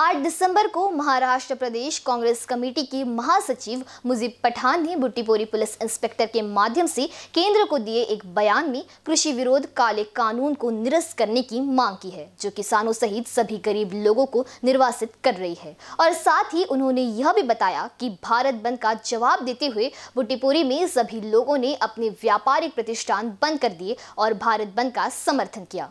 8 दिसंबर को महाराष्ट्र प्रदेश कांग्रेस कमेटी की महासचिव मुजीब पठान ने बुट्टीपोरी पुलिस इंस्पेक्टर के माध्यम से केंद्र को दिए एक बयान में कृषि विरोध काले कानून को निरस्त करने की मांग की है जो किसानों सहित सभी गरीब लोगों को निर्वासित कर रही है और साथ ही उन्होंने यह भी बताया कि भारत बंद का जवाब देते हुए बुट्टीपोरी में सभी लोगों ने अपने व्यापारिक प्रतिष्ठान बंद कर दिए और भारत बंद का समर्थन किया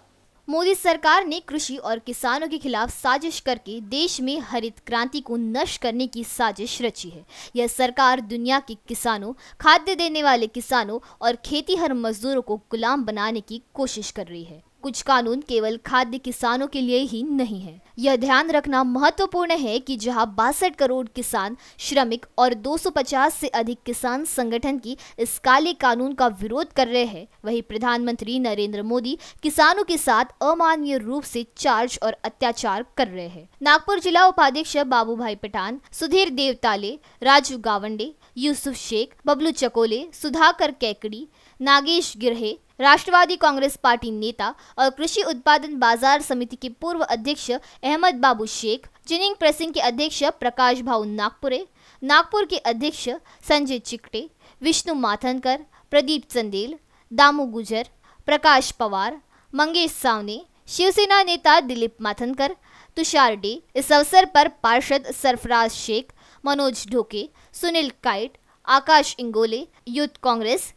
मोदी सरकार ने कृषि और किसानों के खिलाफ साजिश करके देश में हरित क्रांति को नष्ट करने की साजिश रची है यह सरकार दुनिया के किसानों खाद्य देने वाले किसानों और खेती हर मजदूरों को गुलाम बनाने की कोशिश कर रही है कुछ कानून केवल खाद्य किसानों के लिए ही नहीं है यह ध्यान रखना महत्वपूर्ण है कि जहां बासठ करोड़ किसान श्रमिक और 250 से अधिक किसान संगठन की इस काले कानून का विरोध कर रहे हैं वहीं प्रधानमंत्री नरेंद्र मोदी किसानों के साथ अमानवीय रूप से चार्ज और अत्याचार कर रहे हैं नागपुर जिला उपाध्यक्ष बाबू भाई पठान सुधीर देवताले राजू गावंडे यूसुफ शेख बबलू चकोले सुधाकर कैकड़ी नागेश गिरहे राष्ट्रवादी कांग्रेस पार्टी नेता और कृषि उत्पादन बाजार समिति के पूर्व अध्यक्ष अहमद बाबू शेख जिनिंग प्रेसिंग के अध्यक्ष प्रकाश भाऊ नागपुरे नागपुर के अध्यक्ष संजय चिकटे विष्णु माथनकर प्रदीप चंदेल दामू गुजर प्रकाश पवार मंगेश सावने शिवसेना नेता दिलीप माथनकर तुषार डे इस अवसर पर पार्षद Sarfaraz Shaikh Manoj Dhoke Sunil Kite Akash Ingole youth Congress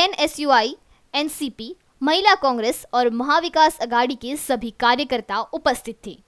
N S U I NCP महिला कांग्रेस और महाविकास अघाड़ी के सभी कार्यकर्ता उपस्थित थे